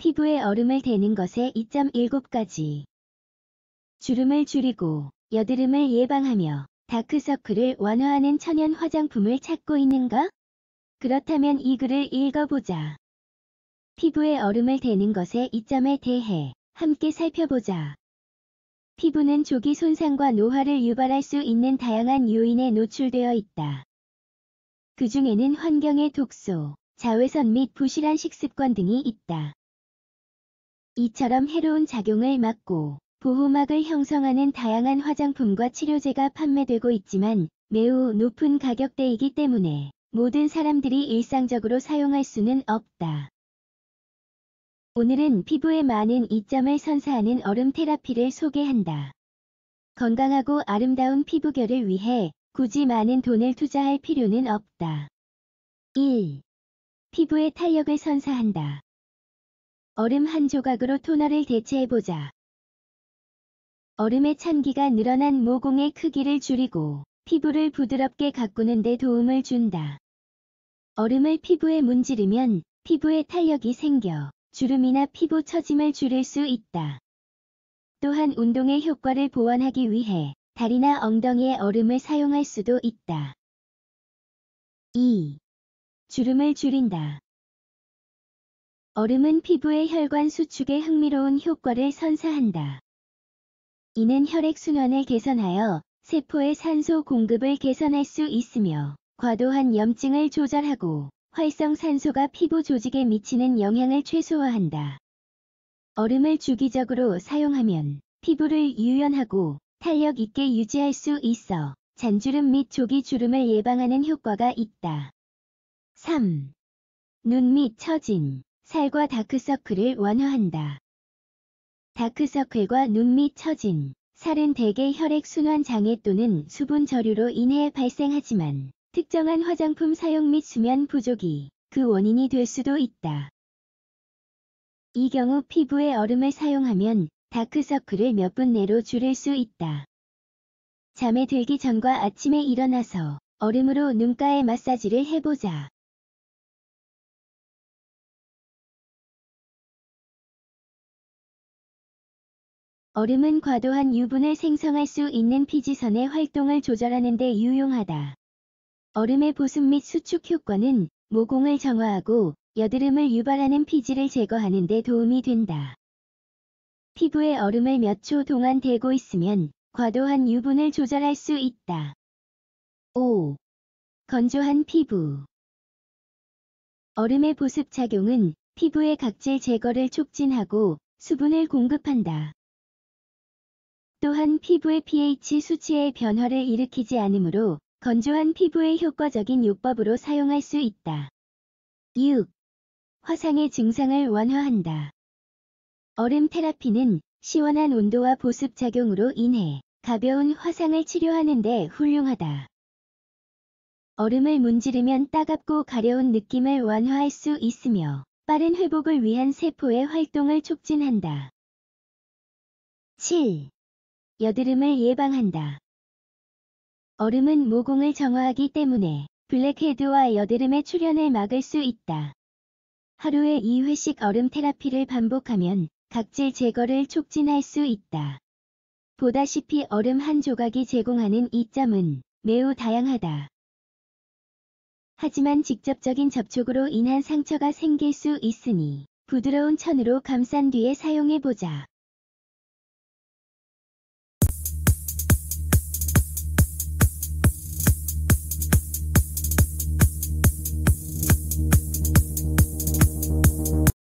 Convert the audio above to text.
피부에 얼음을 대는 것에 2.7까지 주름을 줄이고 여드름을 예방하며 다크서클을 완화하는 천연 화장품을 찾고 있는가? 그렇다면 이 글을 읽어보자. 피부에 얼음을 대는 것의 이점에 대해 함께 살펴보자. 피부는 조기 손상과 노화를 유발할 수 있는 다양한 요인에 노출되어 있다. 그 중에는 환경의 독소, 자외선 및 부실한 식습관 등이 있다. 이처럼 해로운 작용을 막고 보호막을 형성하는 다양한 화장품과 치료제가 판매되고 있지만 매우 높은 가격대이기 때문에 모든 사람들이 일상적으로 사용할 수는 없다. 오늘은 피부에 많은 이점을 선사하는 얼음 테라피를 소개한다. 건강하고 아름다운 피부결을 위해 굳이 많은 돈을 투자할 필요는 없다. 1. 피부에 탄력을 선사한다. 얼음 한 조각으로 토너를 대체해보자. 얼음의 참기가 늘어난 모공의 크기를 줄이고 피부를 부드럽게 가꾸는 데 도움을 준다. 얼음을 피부에 문지르면 피부에 탄력이 생겨 주름이나 피부 처짐을 줄일 수 있다. 또한 운동의 효과를 보완하기 위해 다리나 엉덩이에 얼음을 사용할 수도 있다. 2. 주름을 줄인다. 얼음은 피부의 혈관 수축에 흥미로운 효과를 선사한다. 이는 혈액순환을 개선하여 세포의 산소 공급을 개선할 수 있으며 과도한 염증을 조절하고 활성산소가 피부 조직에 미치는 영향을 최소화한다. 얼음을 주기적으로 사용하면 피부를 유연하고 탄력 있게 유지할 수 있어 잔주름 및 조기 주름을 예방하는 효과가 있다. 3. 눈 밑 처진 살과 다크서클을 완화한다. 다크서클과 눈 밑 처진, 살은 대개 혈액순환 장애 또는 수분 저류로 인해 발생하지만 특정한 화장품 사용 및 수면 부족이 그 원인이 될 수도 있다. 이 경우 피부에 얼음을 사용하면 다크서클을 몇 분 내로 줄일 수 있다. 잠에 들기 전과 아침에 일어나서 얼음으로 눈가에 마사지를 해보자. 얼음은 과도한 유분을 생성할 수 있는 피지선의 활동을 조절하는 데 유용하다. 얼음의 보습 및 수축 효과는 모공을 정화하고 여드름을 유발하는 피지를 제거하는 데 도움이 된다. 피부에 얼음을 몇 초 동안 대고 있으면 과도한 유분을 조절할 수 있다. 5. 건조한 피부 얼음의 보습 작용은 피부의 각질 제거를 촉진하고 수분을 공급한다. 또한 피부의 pH 수치의 변화를 일으키지 않으므로 건조한 피부에 효과적인 요법으로 사용할 수 있다. 6. 화상의 증상을 완화한다. 얼음 테라피는 시원한 온도와 보습 작용으로 인해 가벼운 화상을 치료하는데 훌륭하다. 얼음을 문지르면 따갑고 가려운 느낌을 완화할 수 있으며 빠른 회복을 위한 세포의 활동을 촉진한다. 7. 여드름을 예방한다. 얼음은 모공을 정화하기 때문에 블랙헤드와 여드름의 출현을 막을 수 있다. 하루에 2회씩 얼음 테라피를 반복하면 각질 제거를 촉진할 수 있다. 보다시피 얼음 한 조각이 제공하는 이점은 매우 다양하다. 하지만 직접적인 접촉으로 인한 상처가 생길 수 있으니 부드러운 천으로 감싼 뒤에 사용해보자.